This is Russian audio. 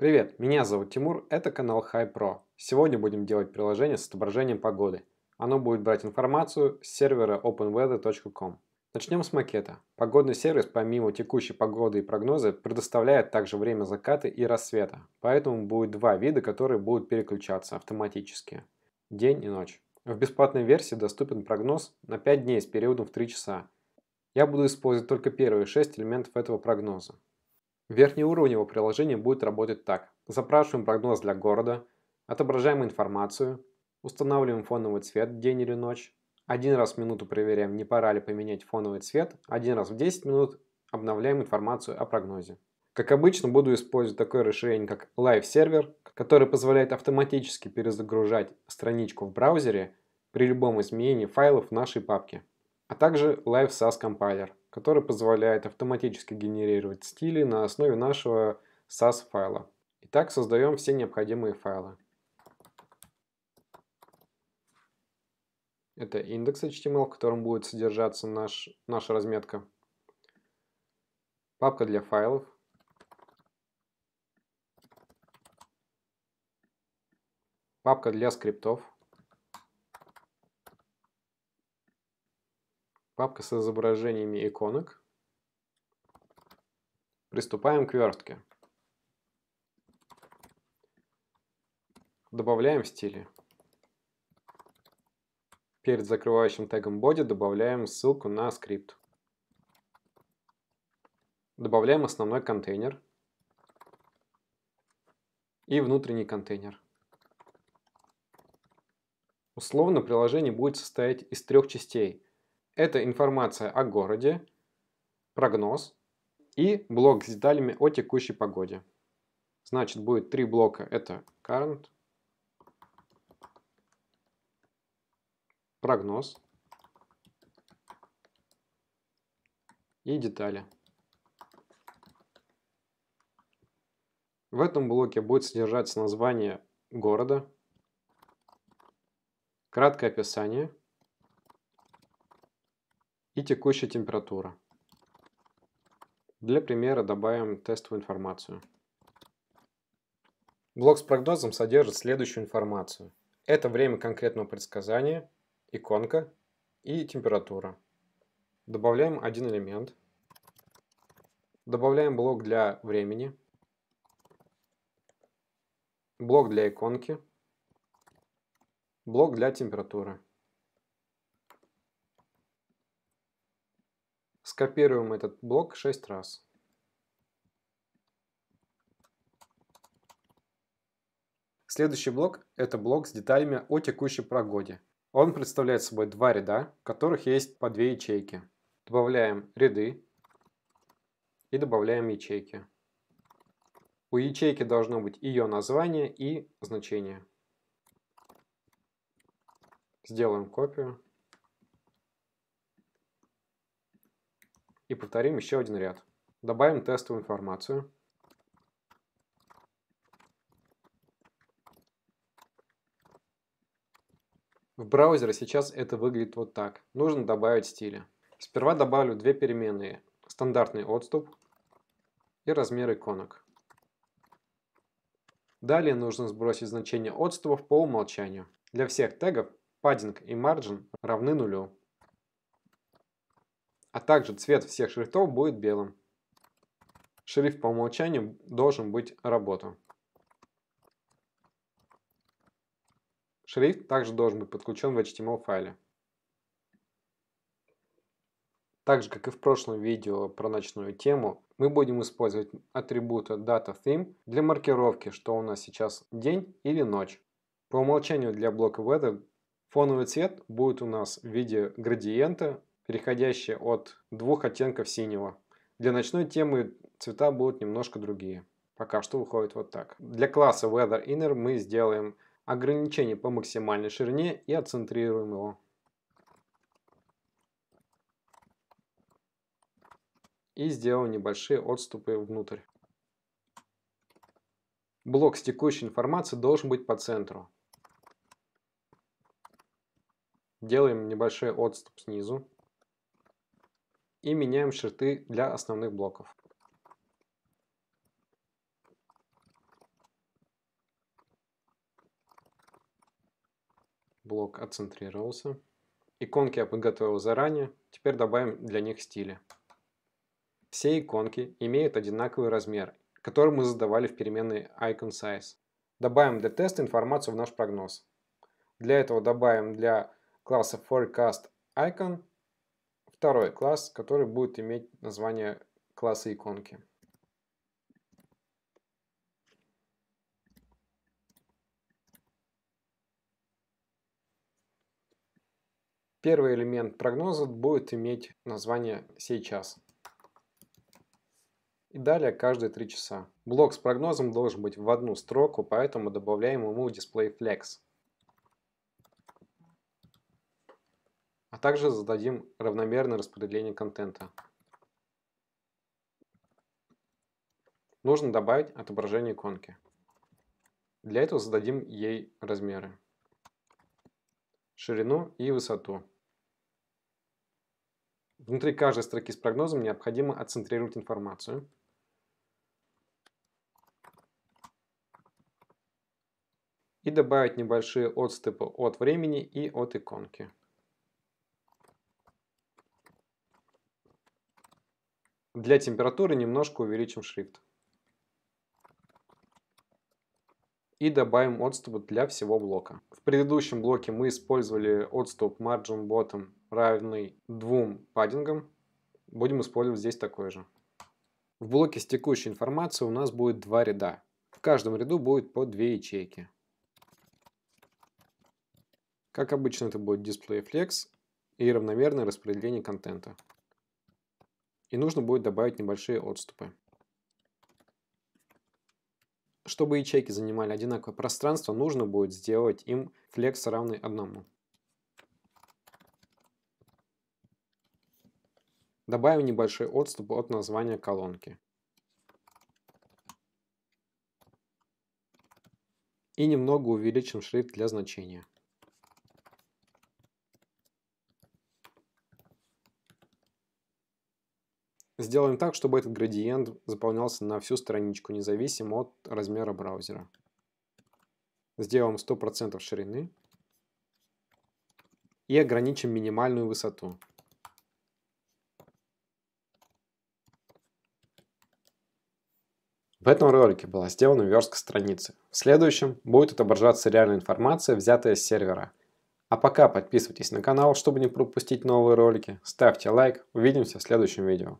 Привет, меня зовут Тимур, это канал HiPro. Сегодня будем делать приложение с отображением погоды. Оно будет брать информацию с сервера openweather.com. Начнем с макета. Погодный сервис помимо текущей погоды и прогноза предоставляет также время заката и рассвета, поэтому будет два вида, которые будут переключаться автоматически. День и ночь. В бесплатной версии доступен прогноз на 5 дней с периодом в 3 часа. Я буду использовать только первые 6 элементов этого прогноза. Верхний уровень его приложения будет работать так. Запрашиваем прогноз для города, отображаем информацию, устанавливаем фоновый цвет день или ночь, один раз в минуту проверяем, не пора ли поменять фоновый цвет, один раз в 10 минут обновляем информацию о прогнозе. Как обычно, буду использовать такое расширение, как Live Server, которое позволяет автоматически перезагружать страничку в браузере при любом изменении файлов в нашей папке, а также Live SAS Compiler, который позволяет автоматически генерировать стили на основе нашего SAS файла. Итак, создаем все необходимые файлы. Это индекс HTML, в котором будет содержаться наш, наша разметка. Папка для файлов. Папка для скриптов. папка с изображениями иконок. Приступаем к вертке. Добавляем стили. Перед закрывающим тегом body добавляем ссылку на скрипт. Добавляем основной контейнер и внутренний контейнер. Условно приложение будет состоять из трех частей – это информация о городе, прогноз и блок с деталями о текущей погоде. Значит, будет три блока. Это current, прогноз и детали. В этом блоке будет содержаться название города, краткое описание – и текущая температура. Для примера добавим тестовую информацию. Блок с прогнозом содержит следующую информацию. Это время конкретного предсказания, иконка и температура. Добавляем один элемент. Добавляем блок для времени. Блок для иконки. Блок для температуры. скопируем этот блок 6 раз. Следующий блок – это блок с деталями о текущей прогоде. Он представляет собой два ряда, в которых есть по две ячейки. Добавляем ряды и добавляем ячейки. У ячейки должно быть ее название и значение. Сделаем копию. и повторим еще один ряд. Добавим тестовую информацию. В браузере сейчас это выглядит вот так. Нужно добавить стили. Сперва добавлю две переменные. Стандартный отступ и размер иконок. Далее нужно сбросить значение отступов по умолчанию. Для всех тегов padding и margin равны нулю а также цвет всех шрифтов будет белым. Шрифт по умолчанию должен быть работа. Шрифт также должен быть подключен в HTML эм файле. Так же, как и в прошлом видео про ночную тему, мы будем использовать атрибуты DataTheme для маркировки, что у нас сейчас день или ночь. По умолчанию для блока Weather фоновый цвет будет у нас в виде градиента переходящее от двух оттенков синего. Для ночной темы цвета будут немножко другие. Пока что выходит вот так. Для класса Weather Inner мы сделаем ограничение по максимальной ширине и отцентрируем его. И сделаем небольшие отступы внутрь. Блок с текущей информацией должен быть по центру. Делаем небольшой отступ снизу и меняем шрифты для основных блоков. Блок отцентрировался. Иконки я подготовил заранее, теперь добавим для них стили. Все иконки имеют одинаковый размер, который мы задавали в переменной icon size. Добавим для теста информацию в наш прогноз. Для этого добавим для класса forecast icon второй класс, который будет иметь название класса иконки. Первый элемент прогноза будет иметь название «Сейчас». И далее каждые три часа. Блок с прогнозом должен быть в одну строку, поэтому добавляем ему display flex. также зададим равномерное распределение контента. Нужно добавить отображение иконки. Для этого зададим ей размеры, ширину и высоту. Внутри каждой строки с прогнозом необходимо отцентрировать информацию. И добавить небольшие отступы от времени и от иконки. Для температуры немножко увеличим шрифт. И добавим отступ для всего блока. В предыдущем блоке мы использовали отступ margin bottom равный двум паддингам. Будем использовать здесь такой же. В блоке с текущей информацией у нас будет два ряда. В каждом ряду будет по две ячейки. Как обычно это будет дисплей flex и равномерное распределение контента. И нужно будет добавить небольшие отступы. Чтобы ячейки занимали одинаковое пространство, нужно будет сделать им флекс равный одному. Добавим небольшой отступ от названия колонки. И немного увеличим шрифт для значения. Сделаем так, чтобы этот градиент заполнялся на всю страничку, независимо от размера браузера. Сделаем 100% ширины и ограничим минимальную высоту. В этом ролике была сделана верстка страницы. В следующем будет отображаться реальная информация, взятая с сервера. А пока подписывайтесь на канал, чтобы не пропустить новые ролики, ставьте лайк, увидимся в следующем видео.